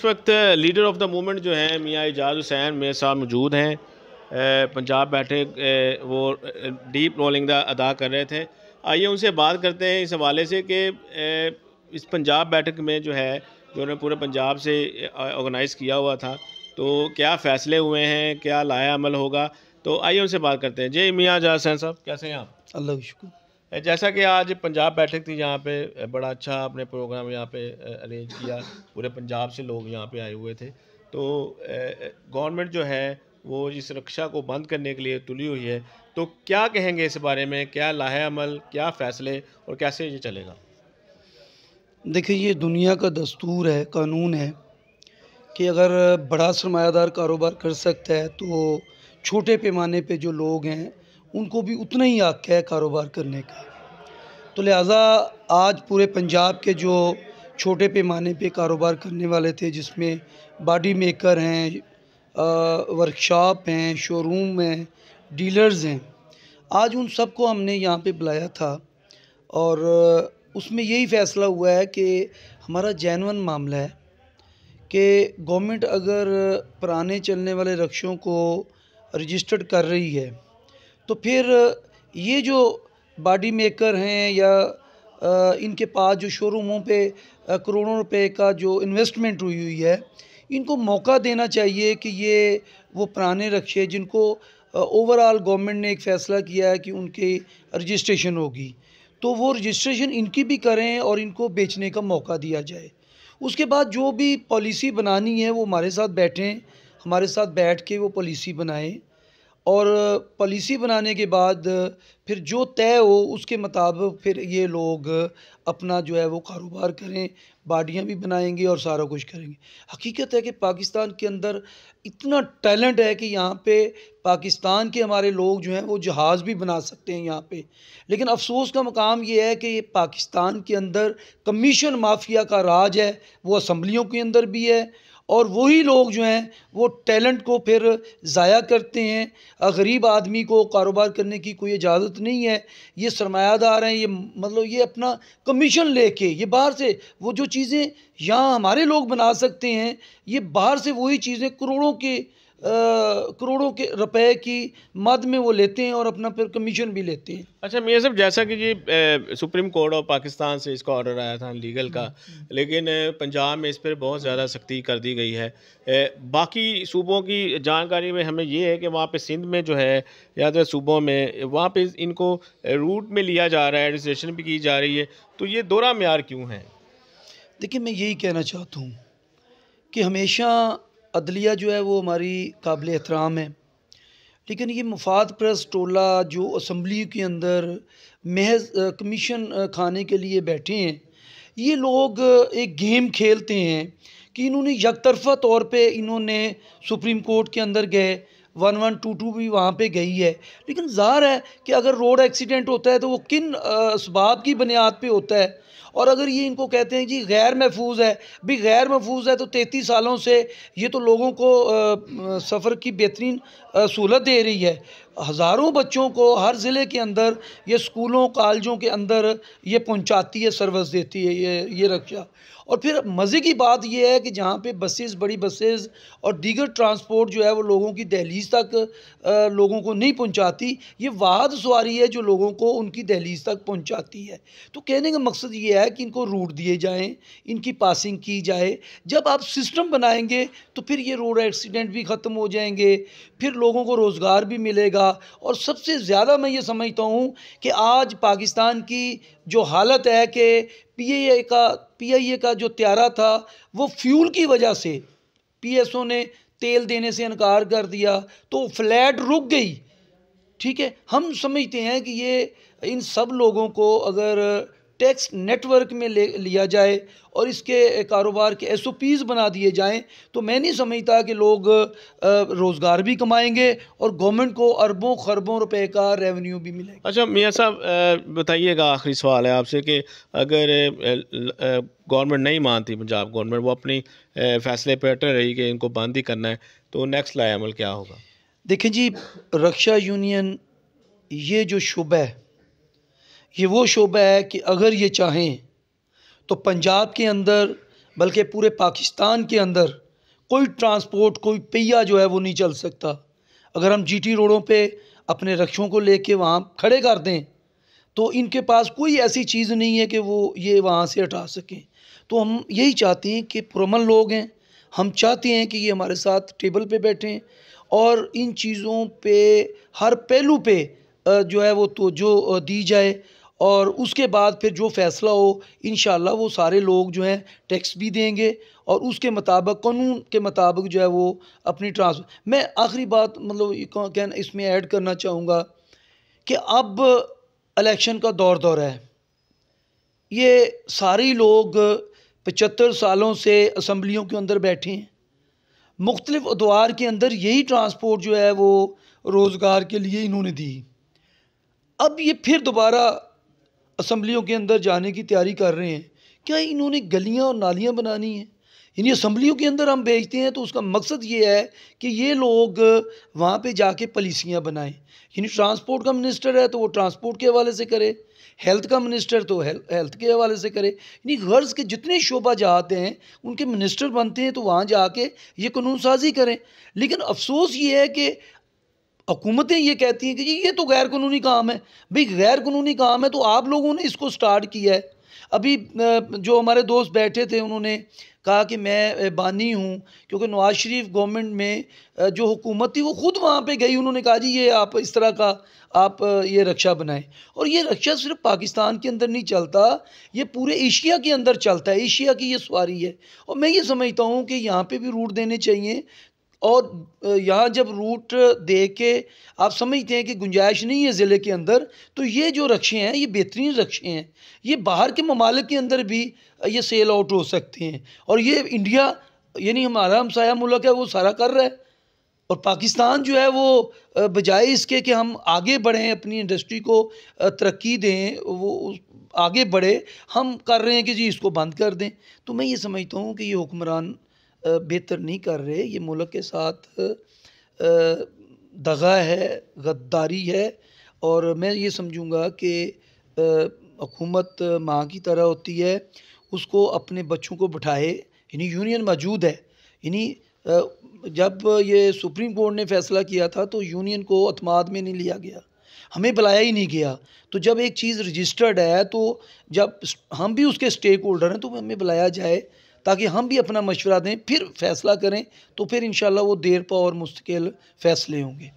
इस वक्त leader of the movement जो हैं मियाँ एजाज हुसैन मेरे साथ मौजूद हैं पंजाब बैठे वो डीप रोलिंग द अदा कर रहे थे आइए उनसे बात करते हैं इस हवाले से कि इस पंजाब बैठक में जो है जो उन्होंने पूरे पंजाब से ऑर्गेनाइज़ किया हुआ था तो क्या फ़ैसले हुए हैं क्या लाया अमल होगा तो आइए उनसे बात करते हैं जय मियाँ एजाज हुसैन साहब कैसे हैं आप अल्लाह शुक्र जैसा कि आज पंजाब बैठक थी यहाँ पे बड़ा अच्छा आपने प्रोग्राम यहाँ पे अरेंज किया पूरे पंजाब से लोग यहाँ पे आए हुए थे तो गवर्नमेंट जो है वो इस रक्षा को बंद करने के लिए तुली हुई है तो क्या कहेंगे इस बारे में क्या लाहे अमल क्या फ़ैसले और कैसे ये चलेगा देखिए ये दुनिया का दस्तूर है कानून है कि अगर बड़ा सरमायादार कारोबार कर सकता है तो छोटे पैमाने पे जो लोग हैं उनको भी उतना ही हक है कारोबार करने का तो लिहाजा आज पूरे पंजाब के जो छोटे पैमाने पे कारोबार करने वाले थे जिसमें बॉडी मेकर हैं वर्कशॉप हैं शोरूम हैं डीलर्स हैं आज उन सबको हमने यहाँ पे बुलाया था और उसमें यही फ़ैसला हुआ है कि हमारा जैनवन मामला है कि गवर्नमेंट अगर पुराने चलने वाले रक्षों को रजिस्टर्ड कर रही है तो फिर ये जो बॉडी मेकर हैं या इनके पास जो शोरूमों पे करोड़ों रुपए का जो इन्वेस्टमेंट हुई हुई है इनको मौका देना चाहिए कि ये वो पुराने रक्षे जिनको ओवरऑल गवर्नमेंट ने एक फ़ैसला किया है कि उनकी रजिस्ट्रेशन होगी तो वो रजिस्ट्रेशन इनकी भी करें और इनको बेचने का मौका दिया जाए उसके बाद जो भी पॉलिसी बनानी है वो हमारे साथ बैठें हमारे साथ बैठ के वो पॉलिसी बनाएँ और पॉलिसी बनाने के बाद फिर जो तय हो उसके मुताबिक फिर ये लोग अपना जो है वो कारोबार करें बाडियाँ भी बनाएंगे और सारा कुछ करेंगे हकीकत है कि पाकिस्तान के अंदर इतना टैलेंट है कि यहाँ पे पाकिस्तान के हमारे लोग जो हैं वो जहाज़ भी बना सकते हैं यहाँ पे लेकिन अफसोस का मकाम ये है कि ये पाकिस्तान के अंदर कमीशन माफिया का राज है वो असम्बलियों के अंदर भी है और वही लोग जो हैं वो टैलेंट को फिर ज़ाया करते हैं गरीब आदमी को कारोबार करने की कोई इजाज़त नहीं है ये सरमायादार हैं ये मतलब ये अपना कमीशन लेके ये बाहर से वो जो चीज़ें यहाँ हमारे लोग बना सकते हैं ये बाहर से वही चीज़ें करोड़ों के करोड़ों के रुपए की मद में वो लेते हैं और अपना फिर कमीशन भी लेते हैं अच्छा मियाँ साहब जैसा कि ये सुप्रीम कोर्ट ऑफ पाकिस्तान से इसका ऑर्डर आया था लीगल का लेकिन पंजाब में इस पर बहुत ज़्यादा सख्ती कर दी गई है ए, बाकी सूबों की जानकारी में हमें ये है कि वहाँ पे सिंध में जो है या तो सूबों में वहाँ पे इनको रूट में लिया जा रहा है रजिस्ट्रेशन भी की जा रही है तो ये दोरा मैार क्यों है देखिए मैं यही कहना चाहता हूँ कि हमेशा अदलिया जो है वो हमारी काबिल एहतराम है लेकिन ये मुफाद प्रस टोला जो असम्बली के अंदर महज कमीशन खाने के लिए बैठे हैं ये लोग एक गेम खेलते हैं कि इन्होंने यकतरफा तौर पे इन्होंने सुप्रीम कोर्ट के अंदर गए वन वन टू टू भी वहाँ पे गई है लेकिन ज़ाहिर है कि अगर रोड एक्सीडेंट होता है तो वो किन इसबाब की बुनियाद पर होता है और अगर ये इनको कहते हैं कि गैर महफूज है भी गैर महफूज है तो तैंतीस सालों से ये तो लोगों को सफ़र की बेहतरीन सहूलत दे रही है हज़ारों बच्चों को हर ज़िले के अंदर ये स्कूलों कॉलेजों के अंदर ये पहुंचाती है सर्विस देती है ये ये रक्षा और फिर मज़े की बात यह है कि जहाँ पे बसेस बड़ी बसेस और दीगर ट्रांसपोर्ट जो है वो लोगों की दहलीज तक लोगों को नहीं पहुँचाती ये वाहद सवारी है जो लोगों को उनकी दहलीज तक पहुँचाती है तो कहने का मकसद ये है कि इनको रूट दिए जाएँ इनकी पासिंग की जाए जब आप सिस्टम बनाएंगे तो फिर ये रोड एक्सीडेंट भी ख़त्म हो जाएंगे फिर लोगों को रोज़गार भी मिलेगा और सबसे ज़्यादा मैं ये समझता हूँ कि आज पाकिस्तान की जो हालत है कि पीआईए का पीआईए का जो त्यारा था वो फ्यूल की वजह से पीएसओ ने तेल देने से इनकार कर दिया तो फ्लैट रुक गई ठीक है हम समझते हैं कि ये इन सब लोगों को अगर टैक्स नेटवर्क में ले लिया जाए और इसके कारोबार के एस ओ पीज़ बना दिए जाएँ तो मैं नहीं समझता कि लोग रोज़गार भी कमाएंगे और गवर्नमेंट को अरबों खरबों रुपए का रेवेन्यू भी मिलेगा अच्छा मियाँ साहब बताइएगा आखिरी सवाल है आपसे कि अगर गवर्नमेंट नहीं मानती पंजाब गवर्नमेंट वो अपनी फैसले पर अटल रही कि इनको बंद ही करना है तो नेक्स्ट लाइमल क्या होगा देखिए जी रक्षा यूनियन ये जो शुबा है ये वो शोबा है कि अगर ये चाहें तो पंजाब के अंदर बल्कि पूरे पाकिस्तान के अंदर कोई ट्रांसपोर्ट कोई पहिया जो है वो नहीं चल सकता अगर हम जीटी रोडों पे अपने रक्षों को लेके वहाँ खड़े कर दें तो इनके पास कोई ऐसी चीज़ नहीं है कि वो ये वहाँ से हटा सकें तो हम यही चाहते हैं कि पुरमन लोग हैं हम चाहते हैं कि ये हमारे साथ टेबल पे बैठें और इन चीज़ों पे हर पहलू पे जो है वो तो जो दी जाए और उसके बाद फिर जो फ़ैसला हो इन वो सारे लोग जो हैं टैक्स भी देंगे और उसके मुताबिक कानून के मुताबिक जो है वो अपनी ट्रांसफर मैं आखिरी बात मतलब कहना इसमें ऐड करना चाहूँगा कि अब इलेक्शन का दौर दौरा है ये सारे लोग पचहत्तर सालों से असम्बलियों के अंदर बैठे हैं मुख्तलिफ़ अदवार के अंदर यही ट्रांसपोर्ट जो है वो रोज़गार के लिए इन्होंने दी अब ये फिर दोबारा असम्बलियों के अंदर जाने की तैयारी कर रहे हैं क्या इन्होंने गलियाँ और नालियाँ बनानी हैं यानी असम्बलियों के अंदर हम बेचते हैं तो उसका मकसद ये है कि ये लोग वहाँ पे जाके पॉलिसियाँ बनाएं यानी ट्रांसपोर्ट का मिनिस्टर है तो वो ट्रांसपोर्ट के हवाले से करे हेल्थ का मिनिस्टर तो हेल्थ के हवाले से करे यानी गर्ज के जितने शोबा जाते हैं उनके मिनिस्टर बनते हैं तो वहाँ जाके ये कानून साजी करें लेकिन अफसोस ये है कि हुकूमतें ये कहती हैं कि जी ये तो गैर कानूनी काम है भाई गैर कानूनी काम है तो आप लोगों ने इसको स्टार्ट किया है अभी जो हमारे दोस्त बैठे थे उन्होंने कहा कि मैं बानी हूँ क्योंकि नवाज शरीफ गवर्नमेंट में जो हुकूमत थी वो ख़ुद वहाँ पे गई उन्होंने कहा जी ये आप इस तरह का आप ये रक्षा बनाएं और ये रक्षा सिर्फ पाकिस्तान के अंदर नहीं चलता ये पूरे एशिया के अंदर चलता है एशिया की ये सवारी है और मैं ये समझता हूँ कि यहाँ पे भी रूट देने चाहिए और यहाँ जब रूट दे के आप समझते हैं कि गुंजाइश नहीं है ज़िले के अंदर तो ये जो रक्षे हैं ये बेहतरीन रक्षे हैं ये बाहर के ममालिक के अंदर भी ये सेल आउट हो सकते हैं और ये इंडिया यानी हमारा हमसाया मुल्क है वो सारा कर रहा है और पाकिस्तान जो है वो बजाय इसके कि हम आगे बढ़ें अपनी इंडस्ट्री को तरक्की दें वो आगे बढ़े हम कर रहे हैं कि जी इसको बंद कर दें तो मैं ये समझता हूँ कि ये हुक्मरान बेहतर नहीं कर रहे ये मुल्क के साथ दगा है गद्दारी है और मैं ये समझूँगा कि हुकूमत माँ की तरह होती है उसको अपने बच्चों को बिठाए यानी यूनियन मौजूद है यानी जब ये सुप्रीम कोर्ट ने फैसला किया था तो यूनियन को अतमाद में नहीं लिया गया हमें बुलाया ही नहीं गया तो जब एक चीज़ रजिस्टर्ड है तो जब हम भी उसके स्टेक होल्डर हैं तो हमें बुलाया जाए ताकि हम भी अपना मशवरा दें फिर फैसला करें तो फिर इन वो देर पा और मुस्तकिल फैसले होंगे